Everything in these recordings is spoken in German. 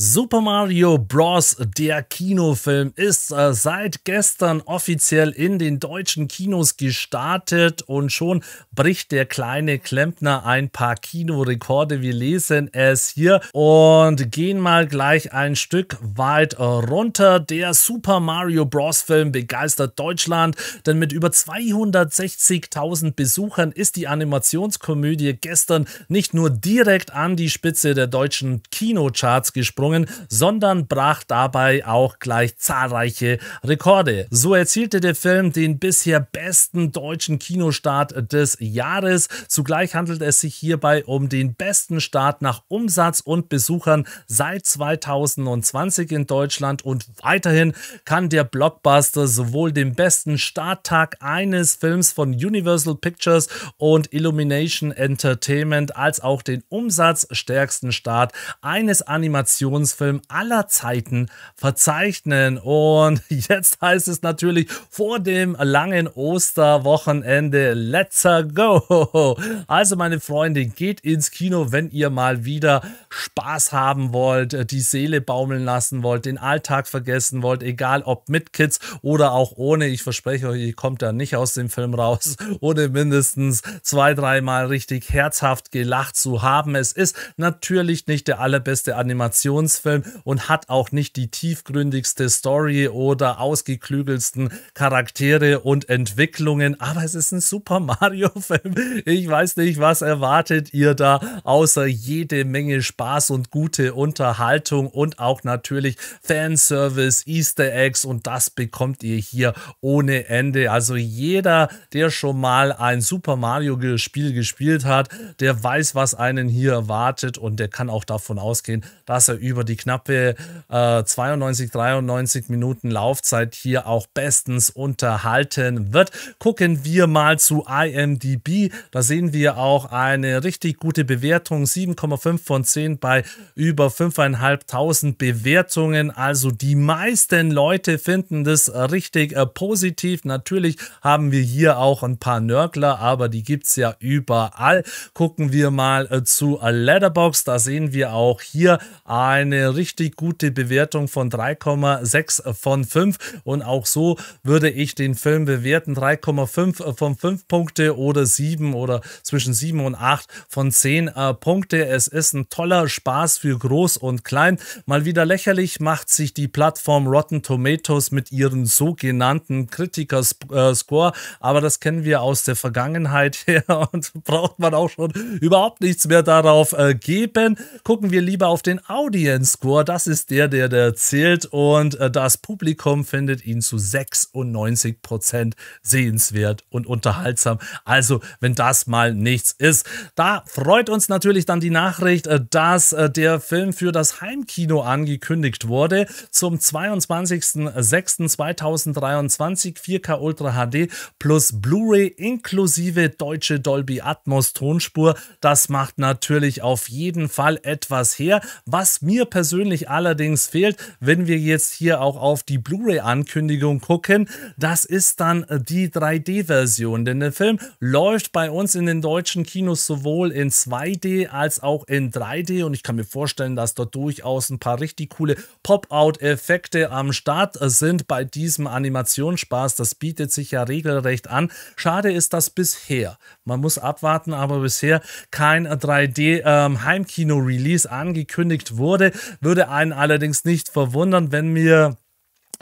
Super Mario Bros. der Kinofilm ist äh, seit gestern offiziell in den deutschen Kinos gestartet und schon bricht der kleine Klempner ein paar Kinorekorde. Wir lesen es hier und gehen mal gleich ein Stück weit runter. Der Super Mario Bros. Film begeistert Deutschland, denn mit über 260.000 Besuchern ist die Animationskomödie gestern nicht nur direkt an die Spitze der deutschen Kinocharts gesprungen, Erfahrungen, sondern brach dabei auch gleich zahlreiche Rekorde. So erzielte der Film den bisher besten deutschen Kinostart des Jahres. Zugleich handelt es sich hierbei um den besten Start nach Umsatz und Besuchern seit 2020 in Deutschland und weiterhin kann der Blockbuster sowohl den besten Starttag eines Films von Universal Pictures und Illumination Entertainment als auch den umsatzstärksten Start eines Animations Traditionsfilm aller Zeiten verzeichnen. Und jetzt heißt es natürlich vor dem langen Osterwochenende, let's go. Also meine Freunde, geht ins Kino, wenn ihr mal wieder Spaß haben wollt, die Seele baumeln lassen wollt, den Alltag vergessen wollt, egal ob mit Kids oder auch ohne. Ich verspreche euch, ihr kommt da nicht aus dem Film raus, ohne mindestens zwei, dreimal richtig herzhaft gelacht zu haben. Es ist natürlich nicht der allerbeste Animation Animationsfilm und hat auch nicht die tiefgründigste Story oder ausgeklügelsten Charaktere und Entwicklungen. Aber es ist ein Super Mario-Film. Ich weiß nicht, was erwartet ihr da, außer jede Menge Spaß und gute Unterhaltung und auch natürlich Fanservice, Easter Eggs und das bekommt ihr hier ohne Ende. Also jeder, der schon mal ein Super Mario-Spiel gespielt hat, der weiß, was einen hier erwartet und der kann auch davon ausgehen, dass er über über die knappe äh, 92, 93 Minuten Laufzeit hier auch bestens unterhalten wird. Gucken wir mal zu IMDB. Da sehen wir auch eine richtig gute Bewertung. 7,5 von 10 bei über 5.500 Bewertungen. Also die meisten Leute finden das richtig äh, positiv. Natürlich haben wir hier auch ein paar Nörgler, aber die gibt es ja überall. Gucken wir mal äh, zu Letterbox. Da sehen wir auch hier ein eine richtig gute Bewertung von 3,6 von 5 und auch so würde ich den Film bewerten. 3,5 von 5 Punkte oder 7 oder zwischen 7 und 8 von 10 äh, Punkte. Es ist ein toller Spaß für groß und klein. Mal wieder lächerlich macht sich die Plattform Rotten Tomatoes mit ihren sogenannten Kritiker-Score, äh, aber das kennen wir aus der Vergangenheit her und braucht man auch schon überhaupt nichts mehr darauf äh, geben. Gucken wir lieber auf den Audience den Score. Das ist der, der, der zählt. Und äh, das Publikum findet ihn zu 96 Prozent sehenswert und unterhaltsam. Also, wenn das mal nichts ist. Da freut uns natürlich dann die Nachricht, äh, dass äh, der Film für das Heimkino angekündigt wurde. Zum 22.06.2023 4K Ultra HD plus Blu-ray inklusive deutsche Dolby Atmos Tonspur. Das macht natürlich auf jeden Fall etwas her. Was mir mir persönlich allerdings fehlt, wenn wir jetzt hier auch auf die Blu-ray-Ankündigung gucken, das ist dann äh, die 3D-Version. Denn der Film läuft bei uns in den deutschen Kinos sowohl in 2D als auch in 3D. Und ich kann mir vorstellen, dass dort durchaus ein paar richtig coole Pop-Out-Effekte am Start sind bei diesem Animationsspaß. Das bietet sich ja regelrecht an. Schade ist das bisher. Man muss abwarten, aber bisher kein 3D-Heimkino-Release ähm, angekündigt wurde würde einen allerdings nicht verwundern, wenn mir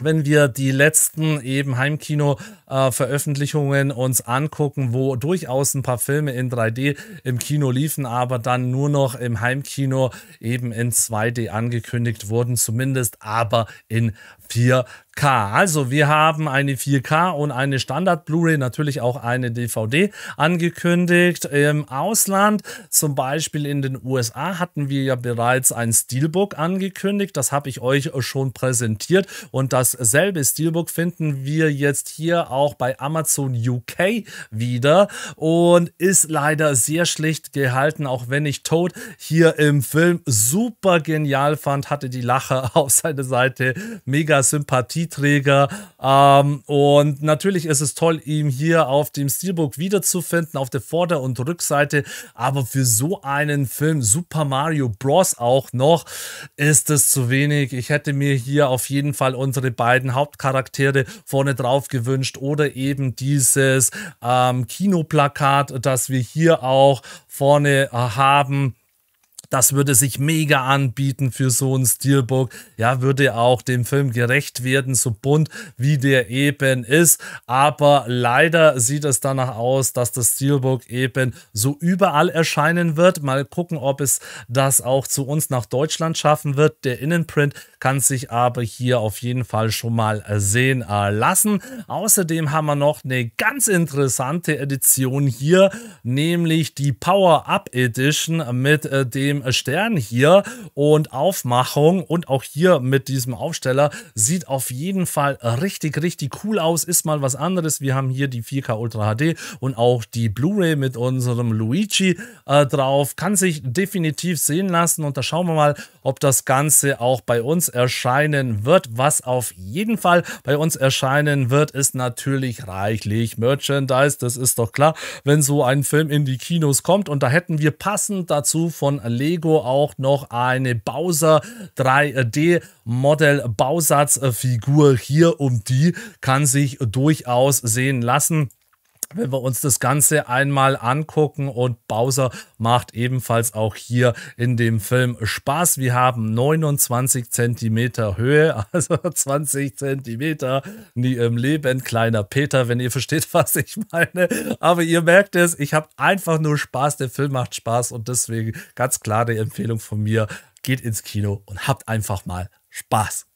wenn wir die letzten eben Heimkino-Veröffentlichungen äh, uns angucken, wo durchaus ein paar Filme in 3D im Kino liefen, aber dann nur noch im Heimkino eben in 2D angekündigt wurden, zumindest aber in 4K. Also wir haben eine 4K und eine Standard-Blu-ray, natürlich auch eine DVD angekündigt. Im Ausland, zum Beispiel in den USA, hatten wir ja bereits ein Steelbook angekündigt. Das habe ich euch schon präsentiert und das dasselbe Steelbook finden wir jetzt hier auch bei Amazon UK wieder und ist leider sehr schlicht gehalten, auch wenn ich Toad hier im Film super genial fand, hatte die Lache auf seiner Seite, mega Sympathieträger ähm, und natürlich ist es toll, ihn hier auf dem Steelbook wiederzufinden, auf der Vorder- und Rückseite, aber für so einen Film, Super Mario Bros. auch noch, ist es zu wenig. Ich hätte mir hier auf jeden Fall unsere beiden Hauptcharaktere vorne drauf gewünscht oder eben dieses ähm, Kinoplakat, das wir hier auch vorne äh, haben. Das würde sich mega anbieten für so ein Steelbook. Ja, würde auch dem Film gerecht werden, so bunt wie der eben ist. Aber leider sieht es danach aus, dass das Steelbook eben so überall erscheinen wird. Mal gucken, ob es das auch zu uns nach Deutschland schaffen wird. Der Innenprint kann sich aber hier auf jeden Fall schon mal äh, sehen äh, lassen. Außerdem haben wir noch eine ganz interessante Edition hier, nämlich die Power-Up Edition mit äh, dem Stern hier und Aufmachung und auch hier mit diesem Aufsteller. Sieht auf jeden Fall richtig, richtig cool aus, ist mal was anderes. Wir haben hier die 4K Ultra HD und auch die Blu-ray mit unserem Luigi äh, drauf. Kann sich definitiv sehen lassen und da schauen wir mal, ob das Ganze auch bei uns erscheinen wird. Was auf jeden Fall bei uns erscheinen wird, ist natürlich reichlich Merchandise. Das ist doch klar, wenn so ein Film in die Kinos kommt. Und da hätten wir passend dazu von Lego auch noch eine Bowser 3D Modell Bausatzfigur hier. Um die kann sich durchaus sehen lassen wenn wir uns das Ganze einmal angucken und Bowser macht ebenfalls auch hier in dem Film Spaß. Wir haben 29 Zentimeter Höhe, also 20 Zentimeter, nie im Leben, kleiner Peter, wenn ihr versteht, was ich meine. Aber ihr merkt es, ich habe einfach nur Spaß, der Film macht Spaß und deswegen ganz klar die Empfehlung von mir, geht ins Kino und habt einfach mal Spaß.